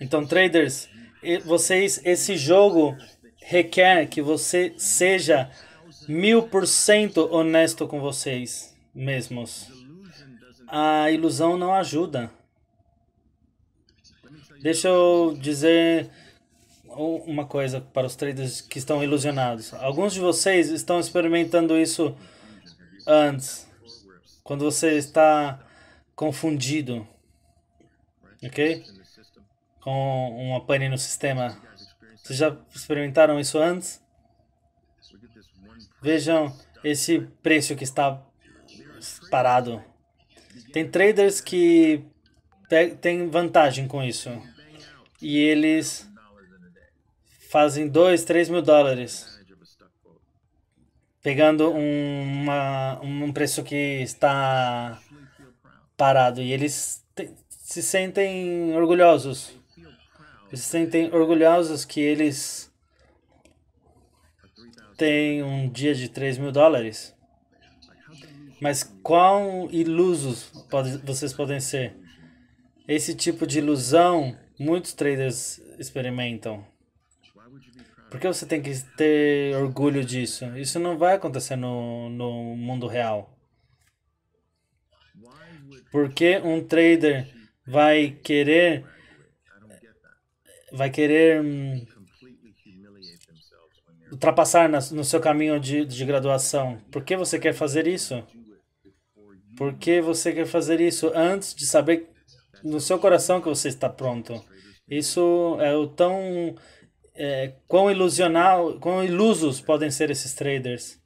Então, traders, vocês, esse jogo requer que você seja mil por cento honesto com vocês mesmos. A ilusão não ajuda. Deixa eu dizer uma coisa para os traders que estão ilusionados. Alguns de vocês estão experimentando isso antes, quando você está confundido, ok? com uma pane no sistema. Vocês já experimentaram isso antes? Vejam esse preço que está parado. Tem traders que têm vantagem com isso. E eles fazem 2, 3 mil dólares. Pegando uma, um preço que está parado. E eles se sentem orgulhosos vocês se sentem orgulhosos que eles têm um dia de 3 mil dólares. Mas quão ilusos pode, vocês podem ser? Esse tipo de ilusão muitos traders experimentam. Por que você tem que ter orgulho disso? Isso não vai acontecer no, no mundo real. Por que um trader vai querer vai querer hum, ultrapassar no seu caminho de, de graduação. Por que você quer fazer isso? Por que você quer fazer isso antes de saber no seu coração que você está pronto? Isso é o tão é, quão ilusional, quão ilusos podem ser esses traders.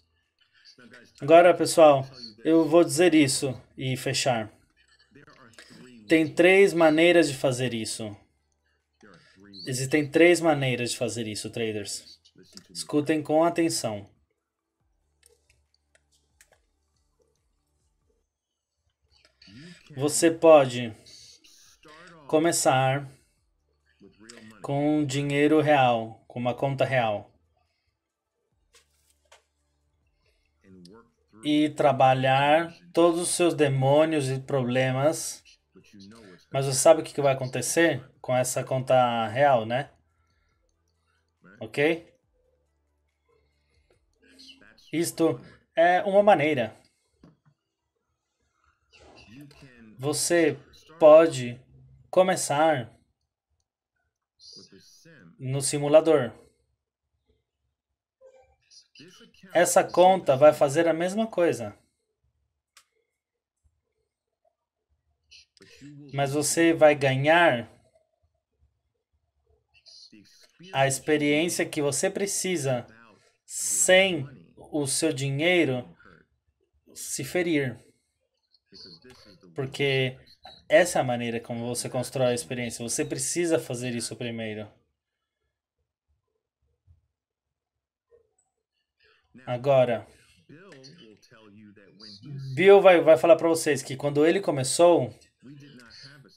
Agora, pessoal, eu vou dizer isso e fechar. Tem três maneiras de fazer isso. Existem três maneiras de fazer isso, traders. Escutem com atenção. Você pode começar com dinheiro real, com uma conta real. E trabalhar todos os seus demônios e problemas. Mas você sabe o que vai acontecer? com essa conta real, né? né? Ok? Isto é uma maneira. Você pode começar no simulador. Essa conta vai fazer a mesma coisa. Mas você vai ganhar a experiência que você precisa sem o seu dinheiro se ferir. Porque essa é a maneira como você constrói a experiência. Você precisa fazer isso primeiro. Agora, Bill vai, vai falar para vocês que quando ele começou,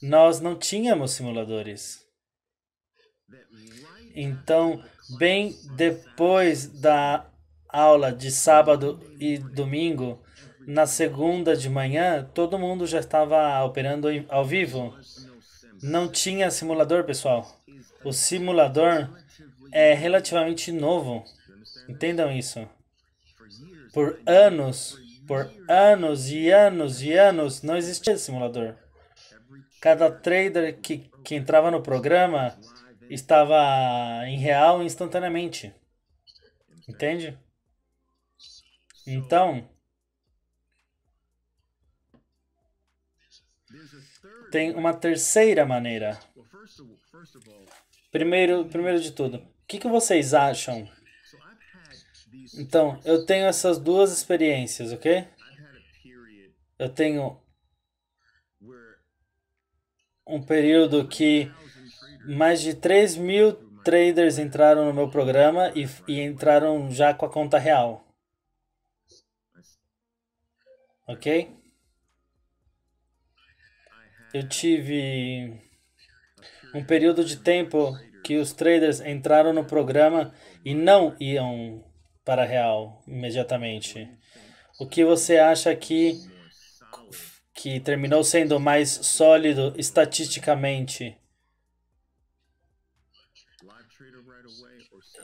nós não tínhamos simuladores. Então, bem depois da aula de sábado e domingo, na segunda de manhã, todo mundo já estava operando ao vivo. Não tinha simulador, pessoal. O simulador é relativamente novo. Entendam isso. Por anos, por anos e anos e anos, não existia simulador. Cada trader que, que entrava no programa estava em real instantaneamente. Entende? Então, tem uma terceira maneira. Primeiro, primeiro de tudo, o que, que vocês acham? Então, eu tenho essas duas experiências, ok? Eu tenho um período que mais de 3 mil traders entraram no meu programa e, e entraram já com a conta real. Ok? Eu tive um período de tempo que os traders entraram no programa e não iam para a real imediatamente. O que você acha que que terminou sendo mais sólido estatisticamente?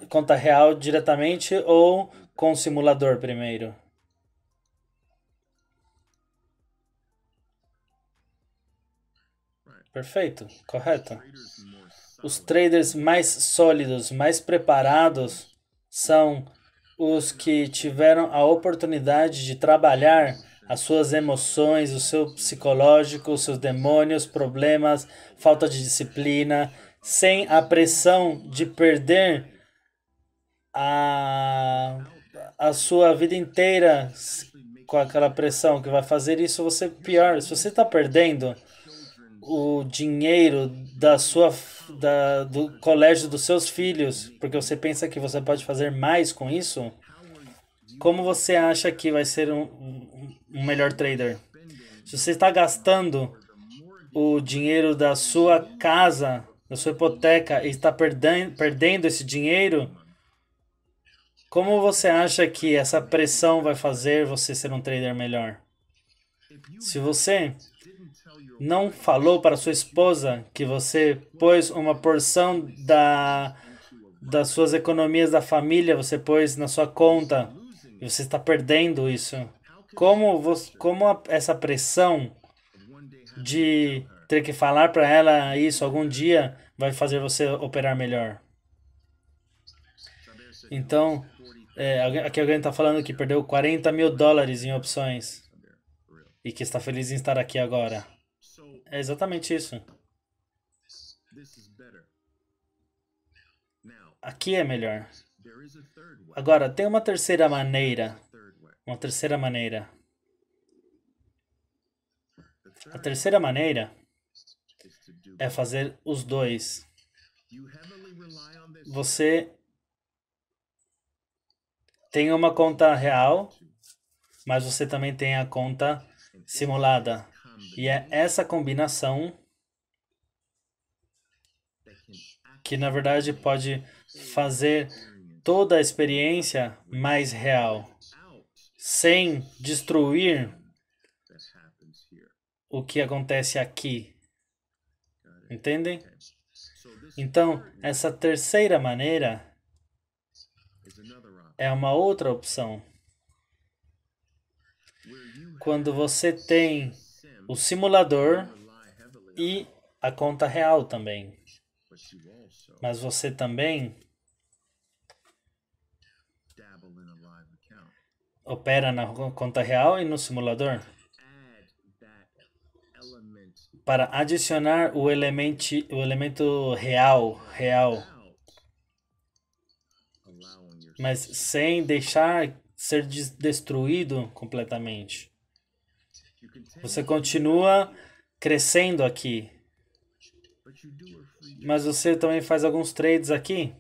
conta real diretamente ou com o simulador primeiro? Perfeito, correto. Os traders mais sólidos, mais preparados, são os que tiveram a oportunidade de trabalhar as suas emoções, o seu psicológico, os seus demônios, problemas, falta de disciplina, sem a pressão de perder a, a sua vida inteira com aquela pressão que vai fazer isso você pior. Se você está perdendo o dinheiro da sua da, do colégio dos seus filhos, porque você pensa que você pode fazer mais com isso, como você acha que vai ser um, um, melhor trader? Se você está gastando o dinheiro da sua casa, da sua hipoteca, e está perdendo, perdendo esse dinheiro, como você acha que essa pressão vai fazer você ser um trader melhor? Se você não falou para sua esposa que você pôs uma porção da, das suas economias da família, você pôs na sua conta e você está perdendo isso. Como, você, como a, essa pressão de ter que falar para ela isso algum dia vai fazer você operar melhor? Então, é, aqui alguém está falando que perdeu 40 mil dólares em opções e que está feliz em estar aqui agora. É exatamente isso. Aqui é melhor. Agora, tem uma terceira maneira. Uma terceira maneira. A terceira maneira é fazer os dois. Você tem uma conta real, mas você também tem a conta simulada. E é essa combinação que, na verdade, pode fazer toda a experiência mais real, sem destruir o que acontece aqui. Entendem? Então, essa terceira maneira é uma outra opção. Quando você tem o simulador e a conta real também. Mas você também opera na conta real e no simulador para adicionar o elemento, o elemento real, real mas sem deixar ser destruído completamente. Você continua crescendo aqui, mas você também faz alguns trades aqui.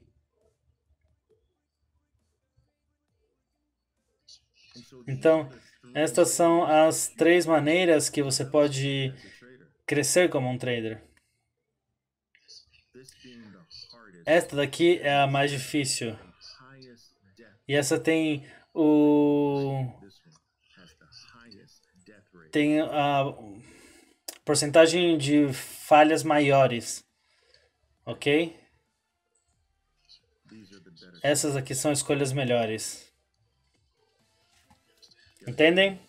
Então, estas são as três maneiras que você pode crescer como um trader. Esta daqui é a mais difícil. E essa tem o. Tem a porcentagem de falhas maiores. Ok? Essas aqui são escolhas melhores. Entendem?